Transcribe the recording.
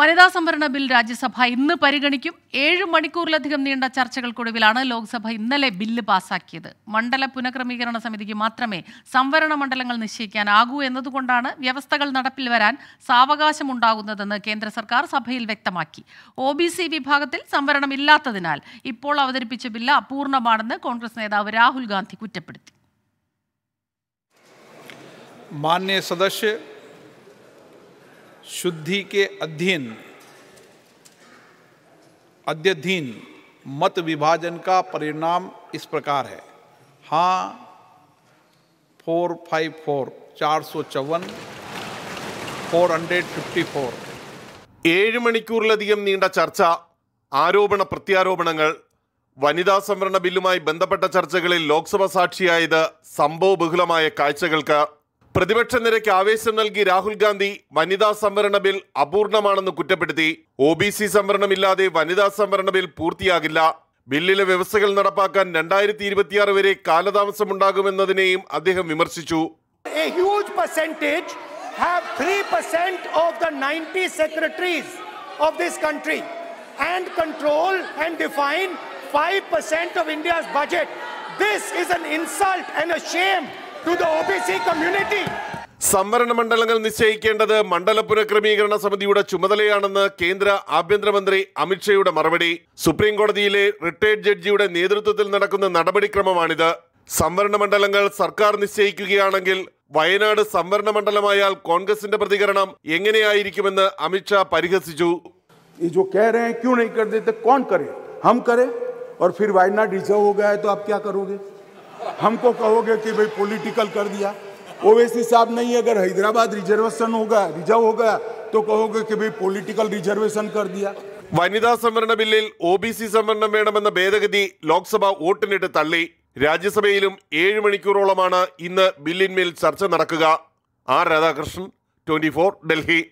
വനിതാ സംവരണ ബിൽ രാജ്യസഭ ഇന്ന് പരിഗണിക്കും ഏഴ് മണിക്കൂറിലധികം നീണ്ട ചർച്ചകൾക്കൊടുവിലാണ് ലോക്സഭ ഇന്നലെ ബില്ല് പാസാക്കിയത് മണ്ഡല പുനഃക്രമീകരണ സമിതിക്ക് മാത്രമേ സംവരണ മണ്ഡലങ്ങൾ നിശ്ചയിക്കാനാകൂ എന്നതുകൊണ്ടാണ് വ്യവസ്ഥകൾ നടപ്പിൽ വരാൻ സാവകാശമുണ്ടാകുന്നതെന്ന് കേന്ദ്ര സർക്കാർ സഭയിൽ വ്യക്തമാക്കി ഒ വിഭാഗത്തിൽ സംവരണം ഇല്ലാത്തതിനാൽ ഇപ്പോൾ അവതരിപ്പിച്ച ബില്ല് അപൂർണമാണെന്ന് കോൺഗ്രസ് നേതാവ് രാഹുൽ ഗാന്ധി കുറ്റപ്പെടുത്തി മാന്യ शुद्धि के अध्ययन अध्यधीन मत विभाजन का परिणाम इस प्रकार है हाँ फोर फाइव फोर चार सौ चौवन फोर हंड्रेड फिफ्टी फोर ഏഴ് മണിക്കൂറിലധികം നീണ്ട ചർച്ച ആരോപണ പ്രത്യാരോപണങ്ങൾ വനിതാ സംവരണ ബില്ലുമായി ബന്ധപ്പെട്ട ചർച്ചകളിൽ ലോക്സഭ സാക്ഷിയായത് സംഭവ ബഹുലമായ കാഴ്ചകൾക്ക് പ്രതിപക്ഷ നിരക്ക് ആവേശം നൽകി രാഹുൽ ഗാന്ധി വനിതാ സംവരണ ബിൽ അപൂർണമാണെന്ന് കുറ്റപ്പെടുത്തി ഒ ബി സി സംവരണമില്ലാതെ വനിതാ സംവരണ ബിൽ പൂർത്തിയാകില്ല ബില്ലിലെ വ്യവസ്ഥകൾ നടപ്പാക്കാൻ രണ്ടായിരത്തി ഇരുപത്തിയാറ് വരെ കാലതാമസമുണ്ടാകുമെന്നതിനെയും അദ്ദേഹം വിമർശിച്ചു 3% 90 5% This is an insult and a shame സംവരണ മണ്ഡലങ്ങൾ നിശ്ചയിക്കേണ്ടത് മണ്ഡല പുനഃക്രമീകരണ സമിതിയുടെ ചുമതലയാണെന്ന് കേന്ദ്ര ആഭ്യന്തരമന്ത്രി അമിത്ഷയുടെ മറുപടി സുപ്രീം കോടതിയിലെ റിട്ടയർഡ് ജഡ്ജിയുടെ നേതൃത്വത്തിൽ നടക്കുന്ന നടപടിക്രമമാണിത് സംവരണ മണ്ഡലങ്ങൾ സർക്കാർ നിശ്ചയിക്കുകയാണെങ്കിൽ വയനാട് സംവരണ മണ്ഡലമായാൽ കോൺഗ്രസിന്റെ പ്രതികരണം എങ്ങനെയായിരിക്കുമെന്ന് അമിത്ഷാ പരിഹസിച്ചു हम करे और फिर हो गया है तो आप क्या करोगे हमको कहोगे कि भाई पॉलिटिकल कर दिया ओवैसी साहब नहीं अगर हैदराबाद रिजर्वेशन होगा रिजर्व होगा तो कहोगे कि भाई पॉलिटिकल रिजर्वेशन कर दिया വനിതാ സംവരണ ബില്ലിൽ ഒ ബി സി സംവരണം വേണമെന്ന ഭേദഗതി ലോക്സഭ വോട്ടിനിട്ട് തള്ളി രാജ്യസഭയിലും ഏഴ് മണിക്കൂറോളമാണ് ഇന്ന് ബില്ലിന്മേൽ ചർച്ച നടക്കുക ആർ രാധാകൃഷ്ണൻ ട്വന്റി ഡൽഹി